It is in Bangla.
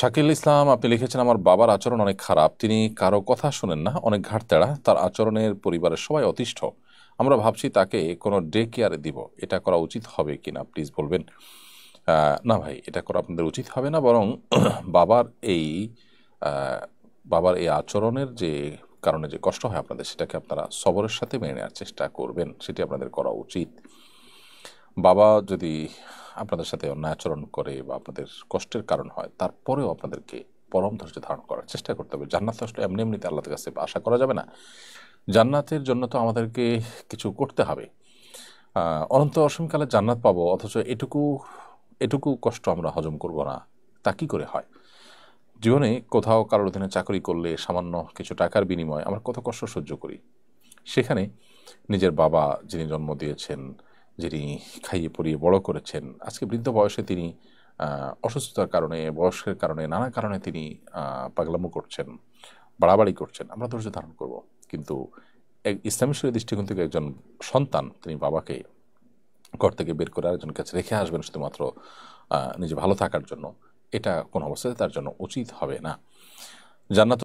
শাকিল ইসলাম আপনি লিখেছেন আমার বাবার আচরণ অনেক খারাপ তিনি কারো কথা শোনেন না অনেক ঘাটতেড়া তার আচরণের পরিবারের সবাই অতিষ্ঠ আমরা ভাবছি তাকে কোনো ডে কেয়ারে দিব এটা করা উচিত হবে কি না প্লিজ বলবেন না ভাই এটা করা আপনাদের উচিত হবে না বরং বাবার এই বাবার এই আচরণের যে কারণে যে কষ্ট হয় আপনাদের সেটাকে আপনারা সবরের সাথে মেনে নেওয়ার চেষ্টা করবেন সেটি আপনাদের করা উচিত বাবা যদি আপনাদের সাথে অন্যায় আচরণ করে বা আপনাদের কষ্টের কারণ হয় তারপরেও আপনাদেরকে পরম ধৈর্য ধারণ করার চেষ্টা করতে হবে জান্নাত আসলে এমনি এমনিতে আল্লাহ কাছে আশা করা যাবে না জান্নাতের জন্য তো আমাদেরকে কিছু করতে হবে অনন্ত অসমকালে জান্নাত পাবো অথচ এটুকু এটুকু কষ্ট আমরা হজম করব না তা কী করে হয় জীবনে কোথাও কারোর অধীনে চাকরি করলে সামান্য কিছু টাকার বিনিময়ে আমরা কত কষ্ট সহ্য করি সেখানে নিজের বাবা যিনি জন্ম দিয়েছেন যিনি খাইয়ে পরিয়ে বড় করেছেন আজকে বৃদ্ধ বয়সে তিনি অসুস্থতার কারণে বয়সের কারণে নানা কারণে তিনি পাগলামো করছেন বাড়াবাড়ি করছেন আমরা ধৈর্য ধারণ করব কিন্তু এক ইসলামেশ্বরের দৃষ্টিকোণ থেকে একজন সন্তান তিনি বাবাকে ঘর থেকে বের করে আরেকজন কাছে রেখে আসবেন শুধুমাত্র নিজে ভালো থাকার জন্য এটা কোনো অবস্থাতে তার জন্য উচিত হবে না জান্নাত